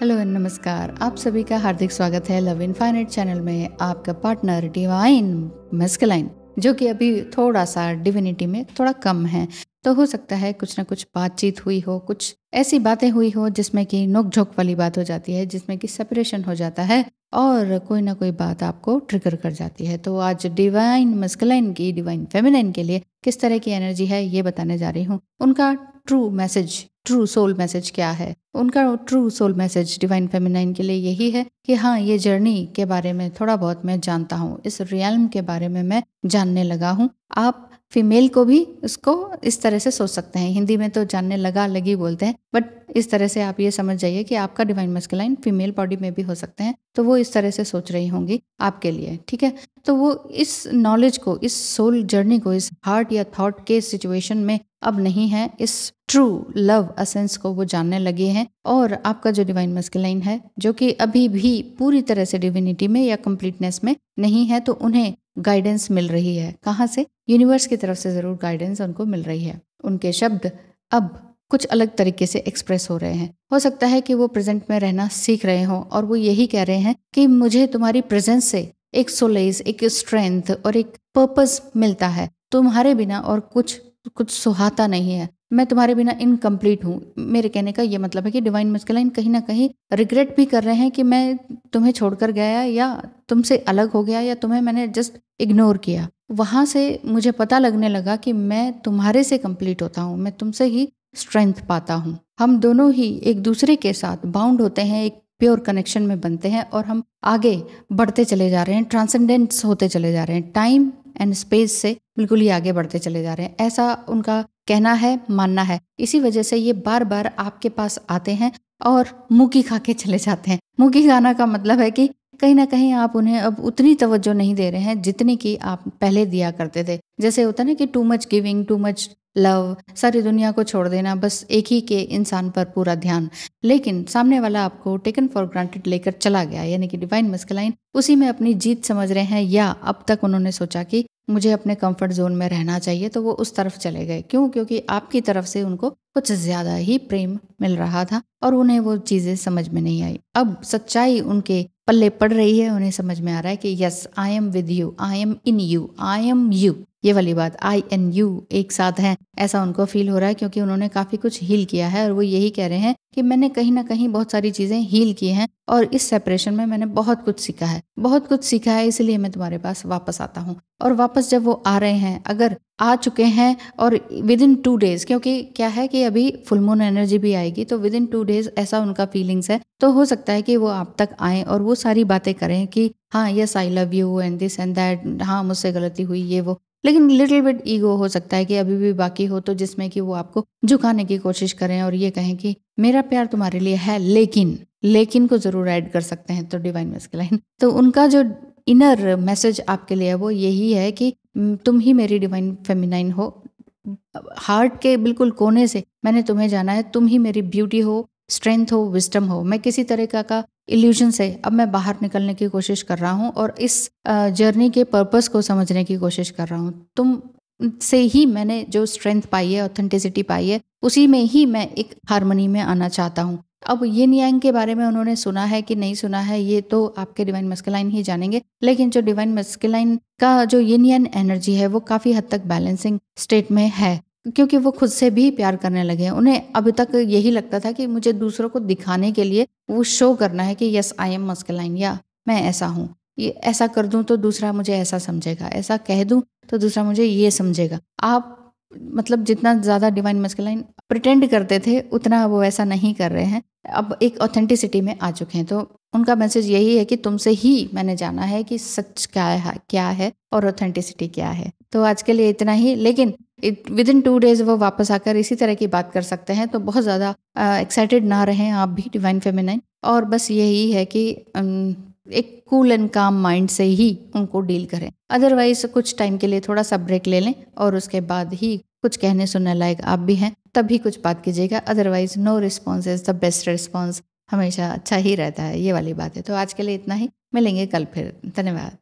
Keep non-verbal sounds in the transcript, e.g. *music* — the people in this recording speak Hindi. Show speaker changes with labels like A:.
A: हेलो नमस्कार आप सभी का हार्दिक स्वागत है लव इनफाइनेट चैनल में आपका पार्टनर डिवाइन मेस्कलाइन जो कि अभी थोड़ा सा डिविनिटी में थोड़ा कम है तो हो सकता है कुछ ना कुछ बातचीत हुई हो कुछ ऐसी बातें हुई हो जिसमें कि नोकझोंक वाली बात हो जाती है जिसमें कि सेपरेशन हो जाता है और कोई ना कोई बात आपको ट्रिगर कर जाती है तो आज डिवाइन मस्कलाइन की डिवाइन फेमिनाइन के लिए किस तरह की एनर्जी है ये बताने जा रही हूँ उनका true message true soul message क्या है उनका true soul message divine feminine के लिए यही है कि हाँ ये जर्नी के बारे में थोड़ा बहुत मैं जानता हूँ इस रियल के बारे में मैं जानने लगा हूँ आप फीमेल को भी उसको इस तरह से सोच सकते हैं हिंदी में तो जानने लगा लगी बोलते हैं बट इस तरह से आप ये समझ जाइए कि आपका डिवाइन मस्कलाइन फीमेल बॉडी में भी हो सकते हैं तो वो इस तरह से सोच रही होंगी आपके लिए ठीक है तो वो इस नॉलेज को इस सोल जर्नी को इस हार्ट या थॉट के सिचुएशन में अब नहीं है इस ट्रू लव असेंस को वो जानने लगे हैं और आपका जो डिवाइन मस्किलाइन है जो कि अभी भी पूरी तरह से डिविनिटी में या कम्प्लीटनेस में नहीं है तो उन्हें गाइडेंस मिल रही है कहाँ से यूनिवर्स की तरफ से ज़रूर गाइडेंस उनको मिल रही है उनके शब्द अब कुछ अलग तरीके से एक्सप्रेस हो रहे हैं हो सकता है कि वो प्रेजेंट में रहना सीख रहे हों और वो यही कह रहे हैं कि मुझे तुम्हारी प्रेजेंस से एक सोलेस एक स्ट्रेंथ और एक पर्पस मिलता है तुम्हारे बिना और कुछ कुछ सुहाता नहीं है मैं तुम्हारे बिना इनकम्प्लीट हूँ मेरे कहने का ये मतलब है कि डिवाइन मस्कलाइन कहीं ना कहीं रिग्रेट भी कर रहे हैं कि मैं तुम्हें छोड़कर गया या तुमसे अलग हो गया या तुम्हें मैंने जस्ट इग्नोर किया वहां से मुझे पता लगने लगा कि मैं तुम्हारे से कंप्लीट होता हूँ मैं तुमसे ही स्ट्रेंथ पाता हूँ हम दोनों ही एक दूसरे के साथ बाउंड होते हैं एक प्योर कनेक्शन में बनते हैं और हम आगे बढ़ते चले जा रहे हैं ट्रांसेंडेंट्स होते चले जा रहे हैं टाइम एंड स्पेस से बिल्कुल ही आगे बढ़ते चले जा रहे हैं ऐसा उनका कहना है मानना है इसी वजह से ये बार बार आपके पास आते हैं और मुँह खा के चले जाते हैं मुँह खाना का मतलब है कि कहीं ना कहीं आप उन्हें अब उतनी तवज्जो नहीं दे रहे हैं जितनी कि आप पहले दिया करते थे जैसे होता है ना कि too much giving too much love सारी दुनिया को छोड़ देना बस एक ही के इंसान पर पूरा ध्यान लेकिन सामने वाला आपको टेकन फॉर ग्रांटेड लेकर चला गया यानी कि डिवाइन मस्कलाइन उसी में अपनी जीत समझ रहे हैं या अब तक उन्होंने सोचा कि मुझे अपने कंफर्ट जोन में रहना चाहिए तो वो उस तरफ चले गए क्यों क्योंकि आपकी तरफ से उनको कुछ ज़्यादा ही प्रेम मिल रहा था और उन्हें वो चीज़ें समझ में नहीं आई अब सच्चाई उनके पल्ले पड़ रही है उन्हें समझ में आ रहा है कि yes I am with you I am in you I am you ये वाली बात आई एन यू एक साथ हैं ऐसा उनको फील हो रहा है क्योंकि उन्होंने काफ़ी कुछ हील किया है और वो यही कह रहे हैं कि मैंने कहीं ना कहीं बहुत सारी चीज़ें हील की हैं और इस सेपरेशन में मैंने बहुत कुछ सीखा है बहुत कुछ सीखा है इसलिए मैं तुम्हारे पास वापस आता हूँ और वापस जब वो आ रहे हैं अगर आ चुके हैं और विद इन टू डेज क्योंकि क्या है कि अभी फुल मून एनर्जी भी आएगी तो विद इन टू डेज ऐसा उनका फीलिंग्स है तो हो सकता है कि वो आप तक आए और वो सारी बातें करें कि हाँ yes I love you and this and that हाँ मुझसे गलती हुई ये वो लेकिन लिटिल बिट ईगो हो सकता है कि अभी भी बाकी हो तो जिसमें कि वो आपको झुकाने की कोशिश करें और ये कहें कि मेरा प्यार तुम्हारे लिए है लेकिन लेकिन को ज़रूर ऐड कर सकते हैं तो डिवाइन मेस्कलाइन *laughs* तो उनका जो इनर मैसेज आपके लिए है वो यही है कि तुम ही मेरी डिवाइन फेमिनाइन हो हार्ट के बिल्कुल कोने से मैंने तुम्हें जाना है तुम ही मेरी ब्यूटी हो स्ट्रेंथ हो विस्टम हो मैं किसी तरीका का इल्यूजन से अब मैं बाहर निकलने की कोशिश कर रहा हूँ और इस जर्नी के पर्पस को समझने की कोशिश कर रहा हूँ तुम से ही मैंने जो स्ट्रेंथ पाई है ऑथेंटिसिटी पाई है उसी में ही मैं एक हारमोनी में आना चाहता हूँ अब ये नियांग के बारे में उन्होंने सुना है कि नहीं सुना है ये तो आपके डिवाइन मस्किलाइन ही जानेंगे लेकिन जो डिवाइन मस्किलाइन का जो ये एनर्जी है वो काफ़ी हद तक बैलेंसिंग स्टेट में है क्योंकि वो खुद से भी प्यार करने लगे उन्हें अभी तक यही लगता था कि मुझे दूसरों को दिखाने के लिए वो शो करना है कि यस आई एम मस्कलाइन या मैं ऐसा हूँ ये ऐसा कर दूँ तो दूसरा मुझे ऐसा समझेगा ऐसा कह दूँ तो दूसरा मुझे ये समझेगा आप मतलब जितना ज़्यादा डिवाइन मस्कलाइन प्रटेंड करते थे उतना वो ऐसा नहीं कर रहे हैं अब एक ऑथेंटिसिटी में आ चुके हैं तो उनका मैसेज यही है कि तुमसे ही मैंने जाना है कि सच क्या है क्या है और ऑथेंटिसिटी क्या है तो आज के लिए इतना ही लेकिन विद इन टू डेज़ वो वापस आकर इसी तरह की बात कर सकते हैं तो बहुत ज़्यादा एक्साइटेड ना रहें आप भी डिवाइन फेमिनाइन और बस यही है कि एक कूल एंड काम माइंड से ही उनको डील करें अदरवाइज कुछ टाइम के लिए थोड़ा सा ब्रेक ले लें और उसके बाद ही कुछ कहने सुनने लायक आप भी हैं तभी कुछ बात कीजिएगा otherwise no response is the best response हमेशा अच्छा ही रहता है ये वाली बात है तो आज के लिए इतना ही मिलेंगे कल फिर धन्यवाद